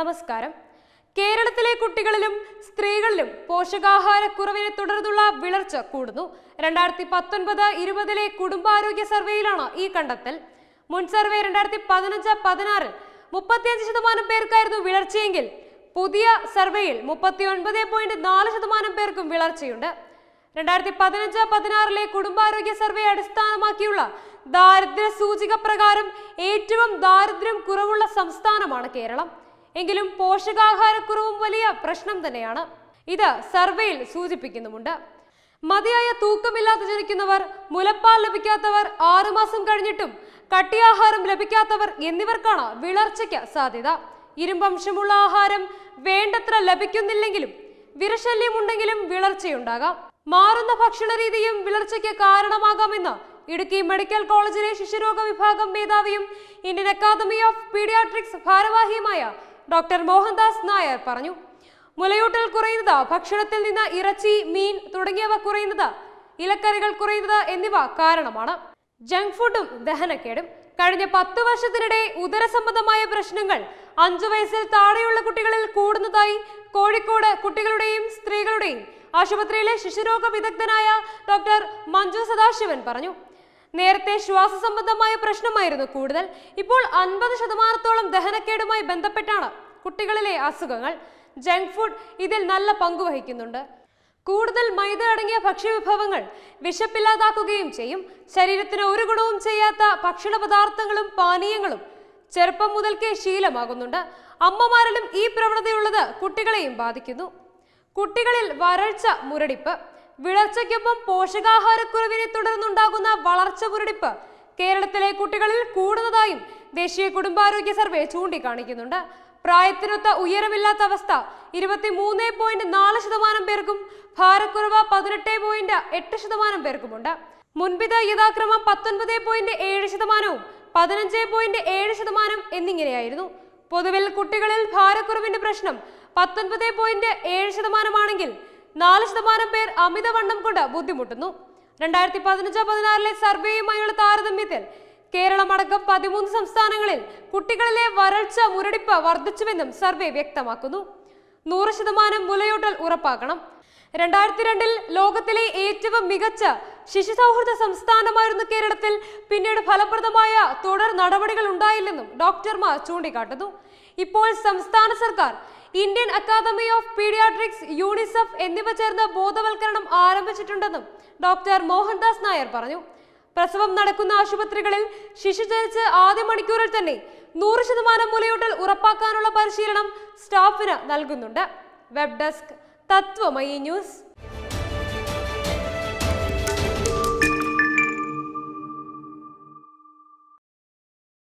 നമസ്കാരം കേരളത്തിലെ കുട്ടികളിലും സ്ത്രീകളിലും പോഷകാഹാരക്കുറവിനെ തുടർന്നുള്ള വിളർച്ച കൂടുന്നു രണ്ടായിരത്തി പത്തൊൻപത് ഇരുപതിലെ കുടുംബാരോഗ്യ സർവേയിലാണ് ഈ കണ്ടെത്തൽ മുൻ സർവേ രണ്ടായിരത്തി പതിനഞ്ച് പതിനാറിൽ മുപ്പത്തിയഞ്ച് ശതമാനം പേർക്കായിരുന്നു വിളർച്ചയെങ്കിൽ പുതിയ സർവേയിൽ മുപ്പത്തി ഒൻപത് പോയിന്റ് നാല് ശതമാനം പേർക്കും വിളർച്ചയുണ്ട് രണ്ടായിരത്തി പതിനഞ്ച് പതിനാറിലെ കുടുംബാരോഗ്യ സർവേ അടിസ്ഥാനമാക്കിയുള്ള ദാരിദ്ര്യ സൂചിക പ്രകാരം ഏറ്റവും ദാരിദ്ര്യം കുറവുള്ള സംസ്ഥാനമാണ് കേരളം എങ്കിലും പോഷകാഹാരക്കുറവും വലിയ പ്രശ്നം തന്നെയാണ് ഇത് സർവേയിൽ സൂചിപ്പിക്കുന്നുമുണ്ട് മതിയായ തൂക്കമില്ലാതെ ജനിക്കുന്നവർ മുലപ്പാൽ ലഭിക്കാത്തവർ ആറുമാസം കഴിഞ്ഞിട്ടും കട്ടിയാഹാരം ലഭിക്കാത്തവർ എന്നിവർക്കാണ് വിളർച്ചയ്ക്ക് സാധ്യത ഇരുമ്പംശമുള്ള ആഹാരം വേണ്ടത്ര ലഭിക്കുന്നില്ലെങ്കിലും വിരശല്യമുണ്ടെങ്കിലും വിളർച്ചയുണ്ടാകാം മാറുന്ന രീതിയും വിളർച്ചയ്ക്ക് കാരണമാകാമെന്ന് ഇടുക്കി മെഡിക്കൽ കോളേജിലെ ശിശുരോഗ വിഭാഗം മേധാവിയും ഇന്ത്യൻ അക്കാദമി ഓഫ് പീഡിയാട്രിക്സ് ഭാരവാഹിയുമായ ഡോക്ടർ മോഹൻദാസ് നായർ പറഞ്ഞു മുലയൂട്ടൽ കുറയുന്നത് ഭക്ഷണത്തിൽ നിന്ന് ഇറച്ചി മീൻ തുടങ്ങിയവ കുറയുന്നത് ഇലക്കറികൾ കുറയുന്നത് എന്നിവ കാരണമാണ് ജങ്ക് ഫുഡും ദഹനക്കേടും കഴിഞ്ഞ പത്ത് വർഷത്തിനിടെ ഉദരസംബന്ധമായ പ്രശ്നങ്ങൾ അഞ്ചു വയസ്സിൽ താഴെയുള്ള കുട്ടികളിൽ കൂടുന്നതായി കോഴിക്കോട് കുട്ടികളുടെയും സ്ത്രീകളുടെയും ആശുപത്രിയിലെ ശിശുരോഗ വിദഗ്ധനായ ഡോക്ടർ മഞ്ജു സദാശിവൻ പറഞ്ഞു നേരത്തെ ശ്വാസ സംബന്ധമായ പ്രശ്നമായിരുന്നു കൂടുതൽ ഇപ്പോൾ അൻപത് ശതമാനത്തോളം ദഹനക്കേടുമായി ബന്ധപ്പെട്ടാണ് കുട്ടികളിലെ അസുഖങ്ങൾ ജങ്ക് ഫുഡ് ഇതിൽ നല്ല പങ്കുവഹിക്കുന്നുണ്ട് കൂടുതൽ മൈദ അടങ്ങിയ ഭക്ഷ്യവിഭവങ്ങൾ വിശപ്പില്ലാതാക്കുകയും ചെയ്യും ശരീരത്തിന് ഒരു ഗുണവും ചെയ്യാത്ത ഭക്ഷണ പദാർത്ഥങ്ങളും പാനീയങ്ങളും ചെറുപ്പം മുതൽക്കേ ശീലമാകുന്നുണ്ട് അമ്മമാരിലും ഈ പ്രവണതയുള്ളത് കുട്ടികളെയും ബാധിക്കുന്നു കുട്ടികളിൽ വരൾച്ച മുരടിപ്പ് വിളർച്ചയ്ക്കൊപ്പം പോഷകാഹാരക്കുറവിനെ തുടർന്നുണ്ടാകുന്ന വളർച്ച മുരടിപ്പ് കേരളത്തിലെ കുട്ടികളിൽ കൂടുന്നതായും ദേശീയ കുടുംബാരോഗ്യ സർവേ ചൂണ്ടിക്കാണിക്കുന്നുണ്ട് പ്രായത്തിനൊത്ത ഉയരമില്ലാത്ത അവസ്ഥ ഇരുപത്തി മൂന്ന് പോയിന്റ് നാല് ശതമാനം പേർക്കും ഭാരക്കുറവ് പതിനെട്ട് പോയിന്റ് എട്ട് ശതമാനം പേർക്കുമുണ്ട് മുൻപിത യഥാക്രമം പത്തൊൻപത് പോയിന്റ് ഏഴ് ശതമാനവും പതിനഞ്ച് പോയിന്റ് ഏഴ് ശതമാനം എന്നിങ്ങനെയായിരുന്നു പൊതുവിൽ കുട്ടികളിൽ ഭാരക്കുറവിന്റെ പ്രശ്നം പത്തൊൻപത് പോയിന്റ് ഏഴ് ശതമാനമാണെങ്കിൽ നാല് ശതമാനം പേർ അമിതവണ്ണം കൊണ്ട് ബുദ്ധിമുട്ടുന്നു രണ്ടായിരത്തി പതിനഞ്ച് പതിനാറിലെ സർവേയുമായുള്ള താരതമ്യത്തിൽ കേരളമടക്കം പതിമൂന്ന് സംസ്ഥാനങ്ങളിൽ കുട്ടികളിലെ വരൾച്ച മുരടിപ്പ് വർദ്ധിച്ചുവെന്നും സർവേ വ്യക്തമാക്കുന്നു നൂറ് ശതമാനം മുലയൂട്ടൽ ഉറപ്പാക്കണം രണ്ടായിരത്തി രണ്ടിൽ ലോകത്തിലെ ഏറ്റവും മികച്ച ശിശു സൗഹൃദ സംസ്ഥാനമായിരുന്നു കേരളത്തിൽ പിന്നീട് ഫലപ്രദമായ തുടർ നടപടികൾ ഉണ്ടായില്ലെന്നും ഡോക്ടർമാർ ചൂണ്ടിക്കാട്ടുന്നു ഇപ്പോൾ സംസ്ഥാന സർക്കാർ Indian academy of paediatrics UNICEF എന്നിവ ചേർന്ന് ബോധവൽക്കരണം ആരംഭിച്ചിട്ടുണ്ടെന്നും ഡോക്ടർ മോഹൻദാസ് നായർ പറഞ്ഞു പ്രസവം നടക്കുന്ന ആശുപത്രികളിൽ ശിശു ജനിച്ച് ആദ്യ മണിക്കൂറിൽ തന്നെ നൂറ് ശതമാനം മുലയൂട്ടൽ ഉറപ്പാക്കാനുള്ള പരിശീലനം സ്റ്റാഫിന് നൽകുന്നുണ്ട് വെബ് ഡെസ്ക് തത്വമയി ന്യൂസ്